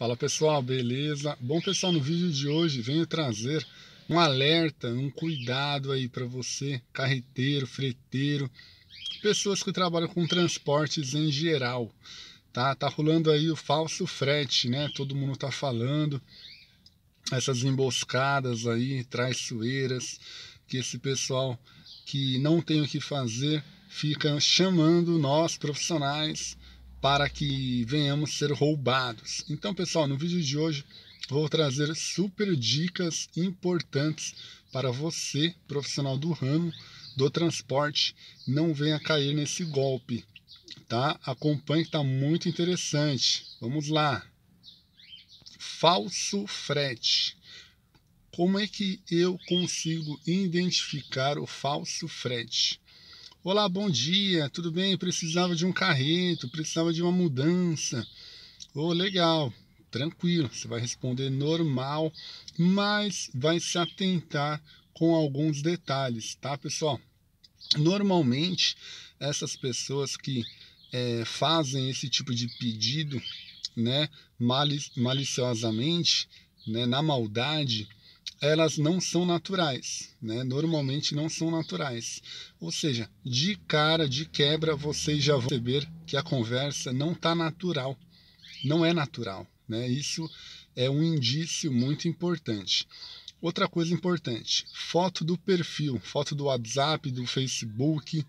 Fala pessoal, beleza? Bom pessoal, no vídeo de hoje venho trazer um alerta, um cuidado aí para você, carreteiro, freteiro, pessoas que trabalham com transportes em geral, tá? Tá rolando aí o falso frete, né? Todo mundo tá falando essas emboscadas aí, traiçoeiras que esse pessoal que não tem o que fazer fica chamando nós profissionais para que venhamos ser roubados. Então, pessoal, no vídeo de hoje vou trazer super dicas importantes para você, profissional do ramo do transporte, não venha cair nesse golpe, tá? Acompanhe, está muito interessante. Vamos lá. Falso frete. Como é que eu consigo identificar o falso frete? Olá, bom dia, tudo bem? Precisava de um carreto, precisava de uma mudança. Oh, legal, tranquilo, você vai responder normal, mas vai se atentar com alguns detalhes, tá, pessoal? Normalmente, essas pessoas que é, fazem esse tipo de pedido, né, mali maliciosamente, né, na maldade, elas não são naturais, né? Normalmente não são naturais. Ou seja, de cara, de quebra, vocês já vão perceber que a conversa não está natural, não é natural, né? Isso é um indício muito importante. Outra coisa importante: foto do perfil, foto do WhatsApp, do Facebook,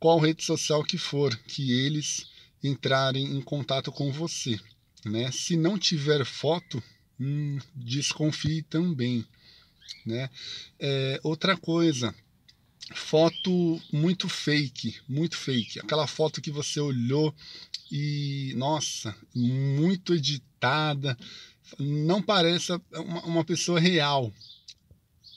qual rede social que for, que eles entrarem em contato com você. Né? Se não tiver foto, hum, desconfie também. Né? É, outra coisa, foto muito fake, muito fake. Aquela foto que você olhou e, nossa, muito editada, não parece uma, uma pessoa real.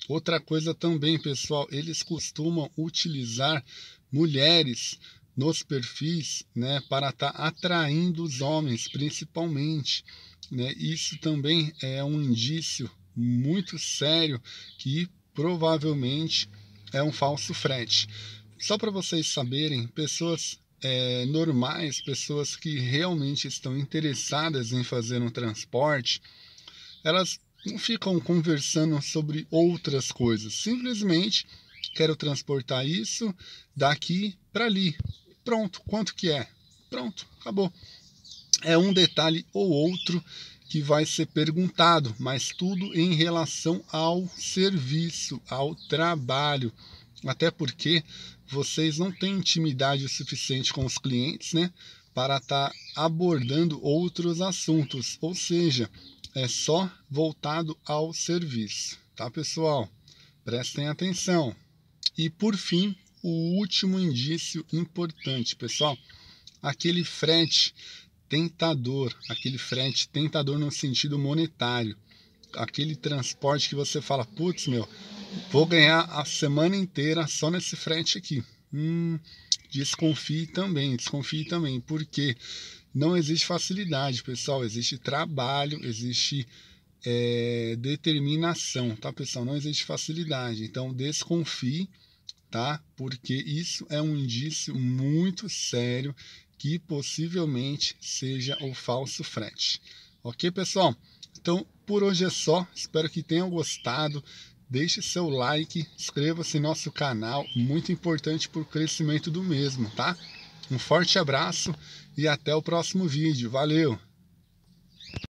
Outra coisa também, pessoal, eles costumam utilizar mulheres nos perfis né, para estar tá atraindo os homens, principalmente. Né? Isso também é um indício muito sério que provavelmente é um falso frete. Só para vocês saberem, pessoas é, normais, pessoas que realmente estão interessadas em fazer um transporte, elas não ficam conversando sobre outras coisas. Simplesmente quero transportar isso daqui para ali. Pronto, quanto que é? Pronto, acabou. É um detalhe ou outro que vai ser perguntado, mas tudo em relação ao serviço, ao trabalho. Até porque vocês não têm intimidade o suficiente com os clientes, né? Para estar tá abordando outros assuntos. Ou seja, é só voltado ao serviço, tá, pessoal? Prestem atenção. E por fim, o último indício importante, pessoal. Aquele frete tentador, aquele frete tentador no sentido monetário, aquele transporte que você fala, putz, meu, vou ganhar a semana inteira só nesse frete aqui. Hum, desconfie também, desconfie também, porque não existe facilidade, pessoal, existe trabalho, existe é, determinação, tá, pessoal? Não existe facilidade, então desconfie tá? Porque isso é um indício muito sério que possivelmente seja o falso frete. Ok, pessoal? Então, por hoje é só. Espero que tenham gostado. Deixe seu like, inscreva-se no nosso canal, muito importante para o crescimento do mesmo, tá? Um forte abraço e até o próximo vídeo. Valeu!